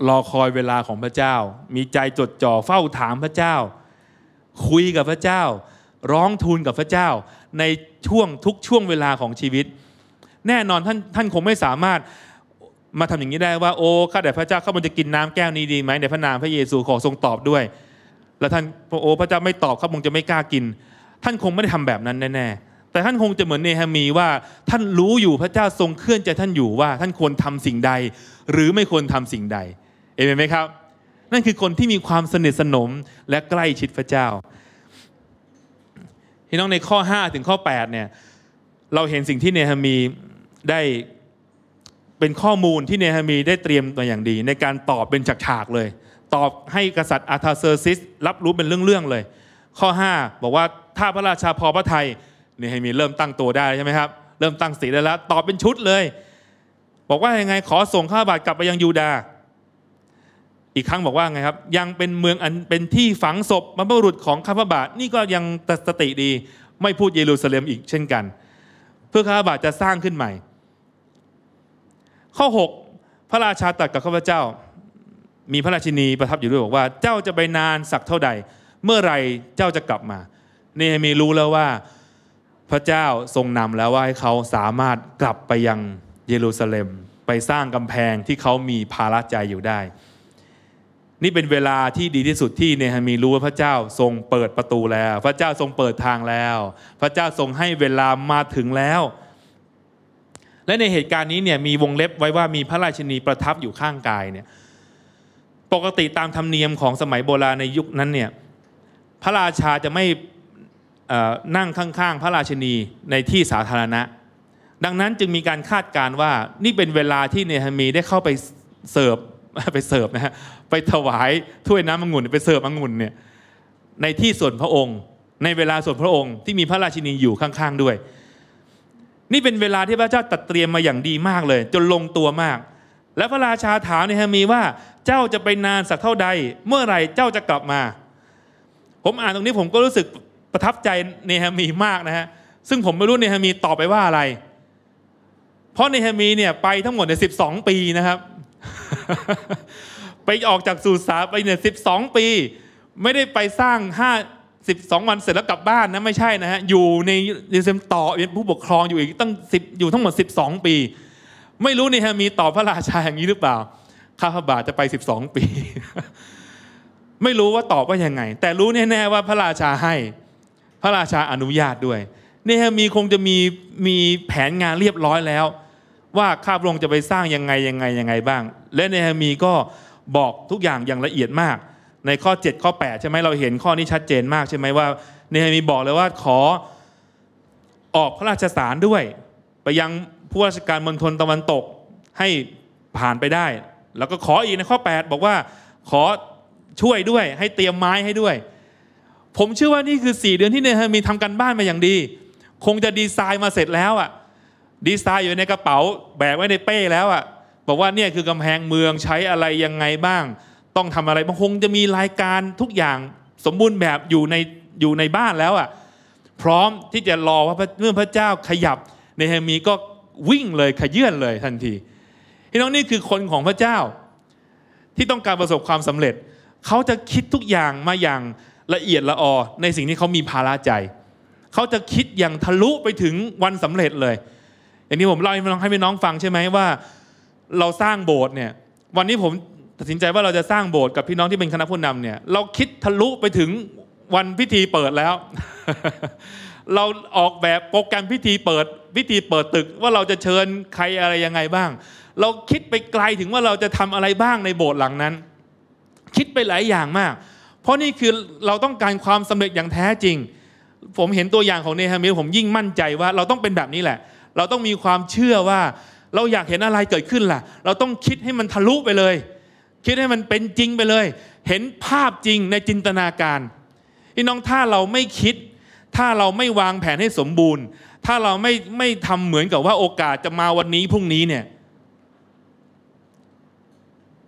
รอคอยเวลาของพระเจ้า มีใจจดจ่อเฝ้าถามพระเจ้า คุยกับพระเจ้า ร้องทูลกับพระเจ้า ในช่วงทุกช่วงเวลาของชีวิต แน่นอนท่าน ท่านคงไม่สามารถมาทำอย่างนี้ได้ว่าโอ้ ข้าแต่พระเจ้าข้ามัจจะกินน้ำแก้วนี้ดีไหมในพระนามพระเยซูขอทรงตอบด้วยแล้วท่านโอ้พระเจ้าไม่ตอบเขาคงจะไม่กล้ากิน ท่านคงไม่ได้ทำแบบนั้นแน่แต่ท่านคงจะเหมือนเนฮามีว่า ท่านรู้อยู่พระเจ้าทรงเคลื่อนใจท่านอยู่ว่า ท่านควรทำสิ่งใดหรือไม่ควรทำสิ่งใดเอเมนไหมครับ นั่นคือคนที่มีความสนิทสนมและใกล้ชิดพระเจ้าพี่น้องในข้อ5ถึงข้อ8เนี่ยเราเห็นสิ่งที่เนฮามีได้เป็นข้อมูลที่เนฮามีได้เตรียมตัวอย่างดี ในการตอบเป็นฉากๆเลยตอบให้กษัตริย์อาทาเซอร์ซิส รับรู้เป็นเรื่อง ๆ เลย ข้อ 5 บอกว่าถ้าพระราชาพอพระทัยนี่ให้มีเริ่มตั้งตัวได้ใช่ไหมครับ เริ่มตั้งสีได้แล้ว ตอบเป็นชุดเลย บอกว่ายังไงขอส่งข้าบาทกลับไปยังยูดา อีกครั้งบอกว่าไงครับยังเป็นเมืองอันเป็นที่ฝังศพบรรพบุรุษของข้าพบาทนี่ก็ยังตสติดีไม่พูดเยรูซาเล็มอีกเช่นกัน เพื่อข้าบาทจะสร้างขึ้นใหม่ ข้อ 6 พระราชาตรัสกับข้าพเจ้ามีพระราชินีประทับอยู่ด้วยบอกว่าเจ้าจะไปนานสักเท่าใด เมื่อไรเจ้าจะกลับมา เนหมีรู้แล้วว่าพระเจ้าทรงนำแล้วว่าให้เขาสามารถกลับไปยังเยรูซาเล็มไปสร้างกำแพงที่เขามีภาระใจอยู่ได้ นี่เป็นเวลาที่ดีที่สุดที่เนหมีรู้ว่าพระเจ้าทรงเปิดประตูแล้ว พระเจ้าทรงเปิดทางแล้ว พระเจ้าทรงให้เวลามาถึงแล้ว และในเหตุการณ์นี้เนี่ยมีวงเล็บไว้ว่ามีพระราชินีประทับอยู่ข้างกายเนี่ยปกติตามธรรมเนียมของสมัยโบราณในยุคนั้นเนี่ยพระราชาจะไม่นั่งข้างๆ พระราชนีในที่สาธารณะ ดังนั้นจึงมีการคาดการว่านี่เป็นเวลาที่เนหามีได้เข้าไปเสิร์ฟไปเสิร์ฟนะฮะไปถวายถ้วยน้ำองุ่นไปเสิร์ฟองุ่นเนี่ยในที่ส่วนพระองค์ ในเวลาส่วนพระองค์ที่มีพระราชินีอยู่ข้างๆด้วย นี่เป็นเวลาที่พระเจ้าตัดเตรียมมาอย่างดีมากเลย จนลงตัวมาก และพระราชาถามเนหามีว่าเจ้าจะไปนานสักเท่าใด เมื่อไรเจ้าจะกลับมา ผมอ่านตรงนี้ผมก็รู้สึกประทับใจเนฮามีมากนะฮะ ซึ่งผมไม่รู้เนฮามีตอบไปว่าอะไร เพราะเนฮามีเนี่ยไปทั้งหมดเนสิบสองปีนะครับ ไปออกจากสุสานไปเนี่ยสิบสองปี ไม่ได้ไปสร้างห้าสิบสองวันเสร็จแล้วกลับบ้านนะไม่ใช่นะฮะ อยู่ในเรูซมต่อเป็นผู้ปกครองอยู่อีกตั้งสิบอยู่ทั้งหมดสิบสองปี ไม่รู้เนฮามีตอบพระราชาอย่างนี้หรือเปล่าข้าพบาทจะไป 12 ปี ไม่รู้ว่าตอบว่ายังไง แต่รู้แน่ๆว่าพระราชาให้พระราชาอนุญาตด้วย เนี่ยมีคงจะมีมีแผนงานเรียบร้อยแล้ว ว่าข้าพระองค์จะไปสร้างยังไงยังไงยังไงบ้าง และเนฮามีก็บอกทุกอย่างอย่างละเอียดมาก ในข้อ 7 ข้อ8ใช่ไหมเราเห็นข้อนี้ชัดเจนมากใช่ไหมว่าเนฮามีบอกเลยว่าขอออกพระราชสารด้วย ไปยังผู้ราชการมณฑลตะวันตกให้ผ่านไปได้แล้วก็ขออีกในข้อ 8 บอกว่า ขอช่วยด้วยให้เตรียมไม้ให้ด้วย ผมเชื่อว่านี่คือ 4 เดือนที่เนฮามีทำกันบ้านมาอย่างดี คงจะดีไซน์มาเสร็จแล้วอ่ะดีไซน์อยู่ในกระเป๋าแบกไว้ในเป้แล้วอ่ะบอกว่าเนี่ยคือกำแพงเมืองใช้อะไร ยังไงบ้าง ต้องทำอะไรบางคงจะมีรายการทุกอย่างสมบูรณ์แบบอยู่ในอยู่ในบ้านแล้วอ่ะพร้อมที่จะรอว่าเมื่อพระเจ้าขยับ เนเามีก็วิ่งเลยขยื่นเลยทันทีพี่น้องนี่คือคนของพระเจ้า ที่ต้องการประสบความสำเร็จ เขาจะคิดทุกอย่างมาอย่างละเอียดละออในสิ่งที่เขามีภาระใจ เขาจะคิดอย่างทะลุไปถึงวันสำเร็จเลยอย่างนี้ผมเล่าให้น้องให้น้องฟังใช่ไหมว่า เราสร้างโบสถ์เนี่ย วันนี้ผมตัดสินใจว่าเราจะสร้างโบสถ์กับพี่น้องที่เป็นคณะผู้นำเนี่ย เราคิดทะลุไปถึงวันพิธีเปิดแล้ว เราออกแบบโปรแกรมพิธีเปิดพิธีเปิดตึกว่าเราจะเชิญใครอะไรยังไงบ้างเราคิดไปไกลถึงว่าเราจะทำอะไรบ้างในโบสถ์หลังนั้น คิดไปหลายอย่างมาก เพราะนี่คือเราต้องการความสำเร็จอย่างแท้จริง ผมเห็นตัวอย่างของเนฮามิลผมยิ่งมั่นใจว่าเราต้องเป็นแบบนี้แหละ เราต้องมีความเชื่อว่า เราอยากเห็นอะไรเกิดขึ้นล่ะ เราต้องคิดให้มันทะลุไปเลย คิดให้มันเป็นจริงไปเลย เห็นภาพจริงในจินตนาการพี่น้องถ้าเราไม่คิด ถ้าเราไม่วางแผนให้สมบูรณ์ ถ้าเราไม่ไม่ทำเหมือนกับว่าโอกาสจะมาวันนี้พรุ่งนี้เนี่ย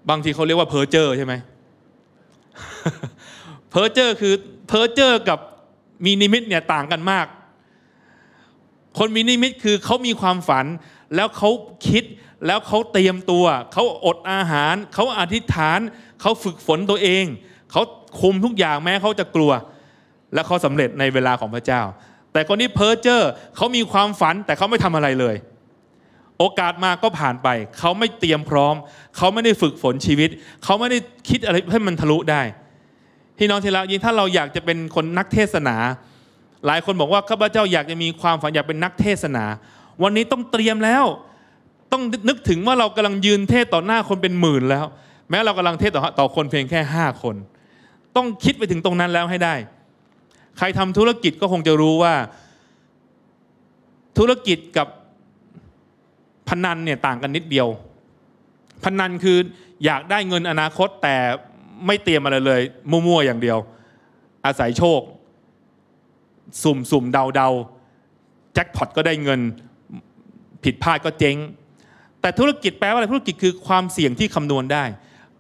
บางทีเขาเรียกว่าเพอเจอร์ใช่ไหมเพอเจอร์คือเพอเจอร์กับมีนิมิตเนี่ย ต่างกันมาก คนมีนิมิตคือเขามีความฝัน แล้วเขาคิดแล้วเขาเตรียมตัว เขาอดอาหาร เขาอธิษฐาน เขาฝึกฝนตัวเอง เขาคุมทุกอย่างแม้เขาจะกลัว และเขาสำเร็จในเวลาของพระเจ้า แต่คนที่เพอเจอร์เขามีความฝันแต่เขาไม่ทำอะไรเลยโอกาสมาก็ผ่านไป เขาไม่เตรียมพร้อม เขาไม่ได้ฝึกฝนชีวิต เขาไม่ได้คิดอะไรให้มันทะลุได้พี่น้องที่รักยิ่งถ้าเราอยากจะเป็นคนนักเทศนา หลายคนบอกว่าข้าพเจ้าอยากจะมีความฝันอยากเป็นนักเทศนา วันนี้ต้องเตรียมแล้ว ต้องนึกถึงว่าเรากำลังยืนเทศต่อหน้าคนเป็นหมื่นแล้ว แม้เรากำลังเทศต่อต่อคนเพียงแค่ห้าคน ต้องคิดไปถึงตรงนั้นแล้วให้ได้ ใครทำธุรกิจก็คงจะรู้ว่าธุรกิจกับพนันเนี่ยต่างกันนิดเดียว พนันคืออยากได้เงินอนาคตแต่ไม่เตรียมอะไรเลย มั่วๆ อย่างเดียว อาศัยโชค สุ่มๆ เดาๆแจ็คพอตก็ได้เงินผิดพลาดก็เจ๊งแต่ธุรกิจแปลว่าอะไร ธุรกิจคือความเสี่ยงที่คำนวณได้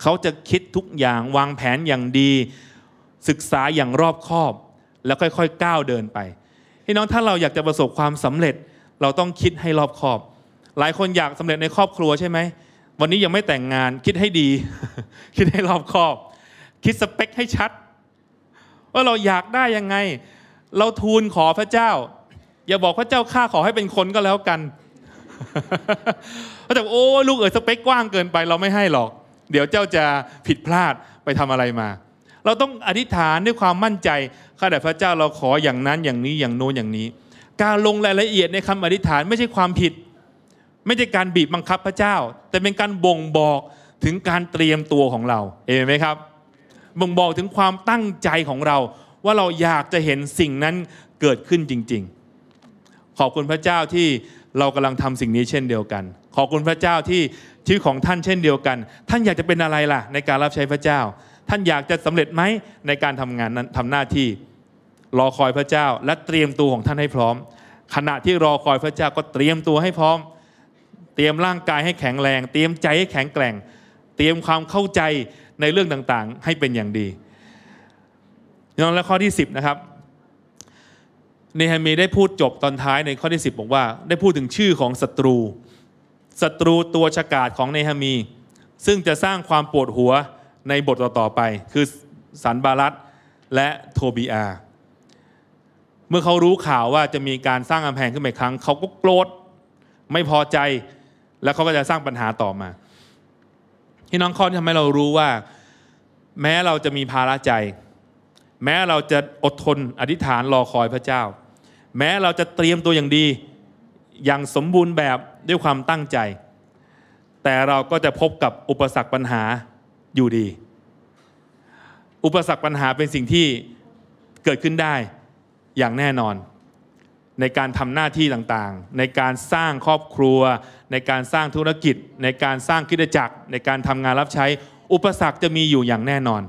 เขาจะคิดทุกอย่างวางแผนอย่างดี ศึกษาอย่างรอบคอบ แล้วค่อยๆก้าวเดินไปพี่น้องถ้าเราอยากจะประสบความสำเร็จ เราต้องคิดให้รอบคอบหลายคนอยากสำเร็จในครอบครัวใช่ไหม วันนี้ยังไม่แต่งงาน คิดให้ดี คิดให้รอบคอบ คิดสเปคให้ชัด ว่าเราอยากได้ยังไง เราทูลขอพระเจ้า อย่าบอกพระเจ้าข้าขอให้เป็นคนก็แล้วกันแต่โอ้ลูกเอ๋ยสเปคกว้างเกินไป เราไม่ให้หรอก เดี๋ยวเจ้าจะผิดพลาดไปทำอะไรมา เราต้องอธิษฐานด้วยความมั่นใจข้าแต่พระเจ้าเราขออย่างนั้นอย่างนี้อย่างโน้นอย่างนี้ การลงรายละเอียดในคำอธิษฐานไม่ใช่ความผิดไม่ใช่การบีบบังคับพระเจ้า แต่เป็นการบ่งบอกถึงการเตรียมตัวของเราเห็นไหมครับ บ่งบอกถึงความตั้งใจของเราว่าเราอยากจะเห็นสิ่งนั้นเกิดขึ้นจริง ๆ ขอบคุณพระเจ้าที่เรากำลังทำสิ่งนี้เช่นเดียวกัน ขอบคุณพระเจ้าที่ชีวิตของท่านเช่นเดียวกัน ท่านอยากจะเป็นอะไรล่ะ ในการรับใช้พระเจ้า ท่านอยากจะสำเร็จไหมในการทำงานนั้นทำหน้าที่ รอคอยพระเจ้าและเตรียมตัวของท่านให้พร้อม ขณะที่รอคอยพระเจ้าก็เตรียมตัวให้พร้อมเตรียมร่างกายให้แข็งแรง เตรียมใจให้แข็งแกร่ง เตรียมความเข้าใจในเรื่องต่างๆ ให้เป็นอย่างดีนอนและข้อที่10นะครับ เนฮามีได้พูดจบตอนท้ายในข้อที่ 10 บอกว่าได้พูดถึงชื่อของศัตรู ศัตรูตัวฉกาจของเนฮามี ซึ่งจะสร้างความปวดหัวในบทต่อๆไป คือสันบาลัตและโทบีอา เมื่อเขารู้ข่าวว่าจะมีการสร้างกำแพงขึ้นใหม่ครั้ง เขาก็โกรธไม่พอใจแล้วเขาก็จะสร้างปัญหาต่อมาที่น้องข้อที่ทำให้เรารู้ว่า แม้เราจะมีภาระใจ แม้เราจะอดทนอธิษฐานรอคอยพระเจ้า แม้เราจะเตรียมตัวอย่างดี อย่างสมบูรณ์แบบด้วยความตั้งใจ แต่เราก็จะพบกับอุปสรรคปัญหาอยู่ดี อุปสรรคปัญหาเป็นสิ่งที่เกิดขึ้นได้อย่างแน่นอนในการทำหน้าที่ต่างๆ ในการสร้างครอบครัว ในการสร้างธุรกิจ ในการสร้างคิดจักรในการทำงานรับใช้อุปสรรคจะมีอยู่อย่างแน่นอน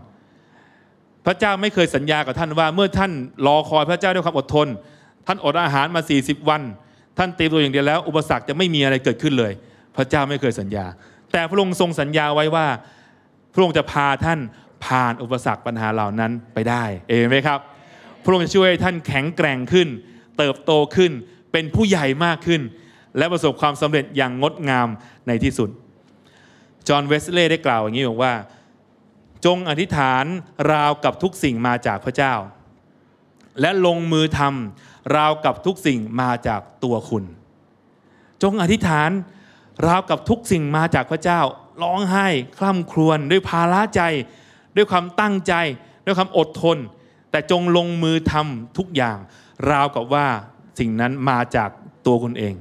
พระเจ้าไม่เคยสัญญากับท่านว่า เมื่อท่านรอคอยพระเจ้าด้วยความอดทน ท่านอดอาหารมา 40 วัน ท่านเตรียมตัวอย่างเดียวแล้ว อุปสรรคจะไม่มีอะไรเกิดขึ้นเลย พระเจ้าไม่เคยสัญญา แต่พระองค์ทรงสัญญาไว้ว่า พระองค์จะพาท่านผ่านอุปสรรคปัญหาเหล่านั้นไปได้เองไหมครับ พระองค์จะช่วยท่านแข็งแกร่งขึ้นเติบโตขึ้นเป็นผู้ใหญ่มากขึ้น และประสบความสำเร็จอย่างงดงามในที่สุดจอห์นเวสเล่ได้กล่าวอย่างนี้บอกว่า จงอธิษฐานราวกับทุกสิ่งมาจากพระเจ้า และลงมือทำราวกับทุกสิ่งมาจากตัวคุณ จงอธิษฐานราวกับทุกสิ่งมาจากพระเจ้าร้องไห้คล่ำครวญด้วยภาระใจ ด้วยความตั้งใจ ด้วยความอดทน แต่จงลงมือทำทุกอย่างราวกับว่าสิ่งนั้นมาจากตัวคุณเอง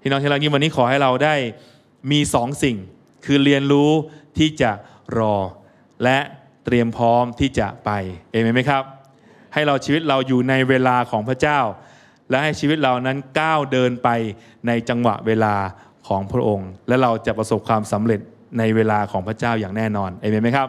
พี่น้อง ที่รักยิ่งวันนี้ขอให้เราได้มีสองสิ่ง คือเรียนรู้ที่จะรอ และเตรียมพร้อมที่จะไปเอเมนไหมครับ ให้เราชีวิตเราอยู่ในเวลาของพระเจ้า และให้ชีวิตเรานั้นก้าวเดินไปในจังหวะเวลาของพระองค์และเราจะประสบความสำเร็จในเวลาของพระเจ้าอย่างแน่นอนเอเมนไหมครับ